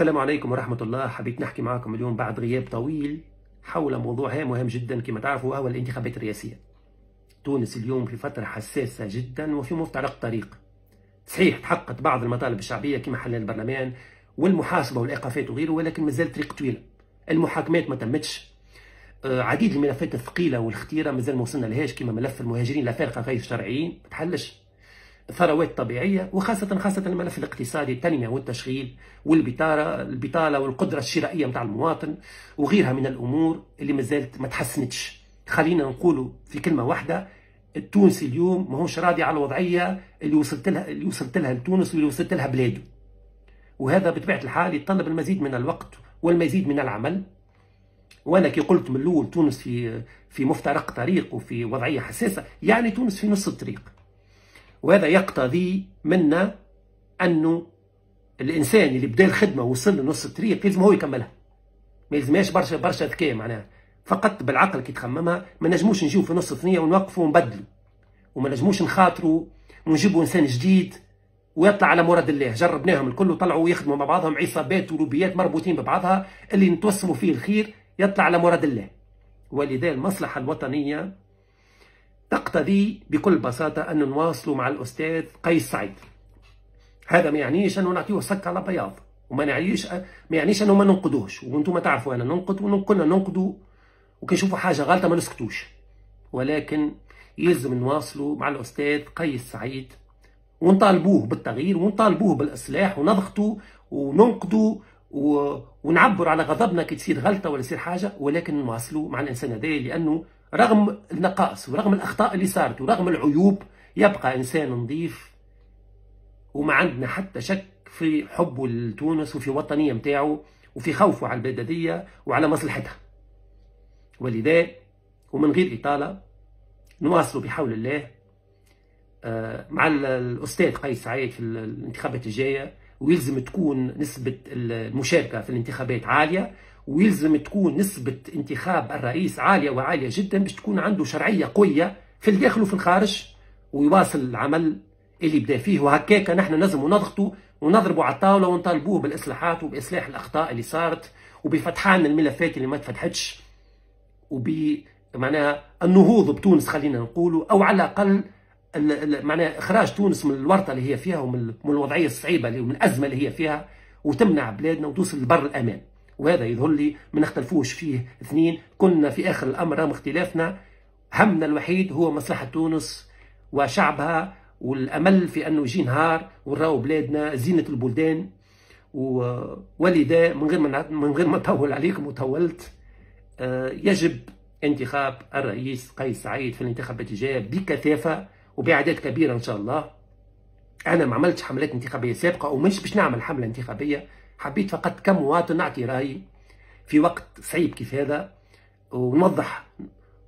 السلام عليكم ورحمة الله حبيت نحكي معكم اليوم بعد غياب طويل حول موضوع هام مهم جدا كما تعرفوا وهو الانتخابات الرئاسية تونس اليوم في فترة حساسة جدا وفي مفترق طريق صحيح تحققت بعض المطالب الشعبية كما حل البرلمان والمحاسبة والإيقافات وغيره ولكن مازال طريق طويلة المحاكمات ما تمتش آه، عديد الملفات الثقيلة والخطيرة مازال ما وصلنا لهاش كما ملف المهاجرين الأفارقة غير شرعيين ما تحلش ثروات طبيعية وخاصة خاصة الملف الاقتصادي التنمية والتشغيل والبطالة البطالة والقدرة الشرائية متاع المواطن وغيرها من الأمور اللي مازالت ما تحسنتش خلينا نقولوا في كلمة واحدة التونسي اليوم ماهوش راضي على الوضعية اللي وصلت لها اللي وصلت لها لتونس واللي وصلت لها بلاده وهذا بطبيعة الحال يتطلب المزيد من الوقت والمزيد من العمل وانا كي قلت من الاول تونس في في مفترق طريق وفي وضعيه حساسه يعني تونس في نص الطريق وهذا يقتضي منا أنه الإنسان اللي بدا الخدمة ووصل لنص الطريق لازم هو يكملها ما يلزمهاش برشا برشا ذكاء معناها فقط بالعقل كي تخممها ما نجموش نجيو في نص الثنية ونوقفوا ونبدلوا وما نجموش نخاطروا ونجيبوا إنسان جديد ويطلع على مراد الله جربناهم الكل وطلعوا يخدموا مع بعضهم عصابات ولوبيات مربوطين ببعضها اللي نتوسموا فيه الخير يطلع على مراد الله ولذا المصلحة الوطنية تقتضي بكل بساطة أن نواصل مع الأستاذ قيس سعيد هذا ما يعنيش أنه نعطيه سك على بياض وما نعيش ما يعنيش أنه ما ننقدوش وأنتم تعرفوا أنا ننقد وكنا ننقدوا وكنشوفوا حاجة غلطة ما نسكتوش ولكن يلزم نواصلوا مع الأستاذ قيس سعيد ونطالبوه بالتغيير ونطالبوه بالإصلاح ونضغطوا وننقدوا و... ونعبر على غضبنا كي تصير غلطه ولا تصير حاجه ولكن نواصلوا مع الانسان هذايا لانه رغم النقائص ورغم الأخطاء اللي صارت ورغم العيوب يبقى إنسان نظيف وما عندنا حتى شك في حبه لتونس وفي وطنية متاعه وفي خوفه على البلدية وعلى مصلحتها ولذا ومن غير إطالة نواصل بحول الله آه، مع الأستاذ قيس سعيد في الانتخابات الجاية ويلزم تكون نسبة المشاركة في الانتخابات عالية ويلزم تكون نسبة انتخاب الرئيس عالية وعالية جدا باش تكون عنده شرعية قوية في الداخل وفي الخارج ويواصل العمل اللي بدا فيه وهكاك نحن لازم نضغطوا ونضربوا على الطاولة ونطالبوه بالإصلاحات وبإصلاح الأخطاء اللي صارت وبفتحان الملفات اللي ما تفتحتش وب معناها النهوض بتونس خلينا نقولوا أو على الأقل معناها إخراج تونس من الورطة اللي هي فيها ومن الوضعية الصعيبة ومن الأزمة اللي هي فيها وتمنع بلادنا وتوصل لبر الأمان وهذا يظهر لي ما نختلفوش فيه اثنين كنا في آخر الأمر رغم اختلافنا همنا الوحيد هو مصلحة تونس وشعبها والأمل في أنه يجي نهار ونراو بلادنا زينة البلدان ولذا من غير من غير ما نطول عليكم وطولت آه، يجب انتخاب الرئيس قيس سعيد في الانتخابات الجايه بكثافه وباعداد كبيره ان شاء الله انا ما عملتش حملات انتخابيه سابقه ومش باش نعمل حمله انتخابيه حبيت فقط كمواطن نعطي رأيي في وقت صعيب كيف هذا ونوضح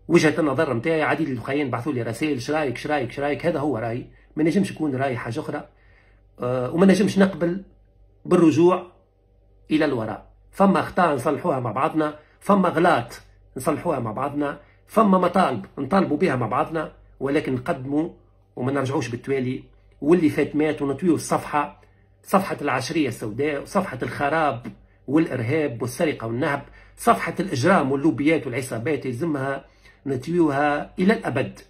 وجهه النظر نتاعي عديد البقايين بعثوا لي رسائل شرايك شرايك شرايك هذا هو رايي ما نجمش يكون رايي حاجه اخرى آه، وما نجمش نقبل بالرجوع الى الوراء فما اخطاء نصلحوها مع بعضنا فما غلات نصلحوها مع بعضنا فما مطالب نطالبوا بها مع بعضنا ولكن نقدموا وما نرجعوش بالتوالي واللي فات مات ونطويو الصفحه صفحة العشرية السوداء وصفحة الخراب والإرهاب والسرقة والنهب صفحة الإجرام واللوبيات والعصابات يلزمها نتويوها إلى الأبد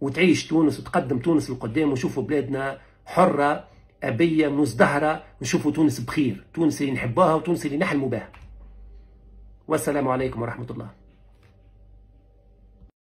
وتعيش تونس وتقدم تونس القدام ونشوفوا بلادنا حرة أبية مزدهرة ونشوفوا تونس بخير تونس اللي نحبها وتونس اللي نحلموا بها والسلام عليكم ورحمة الله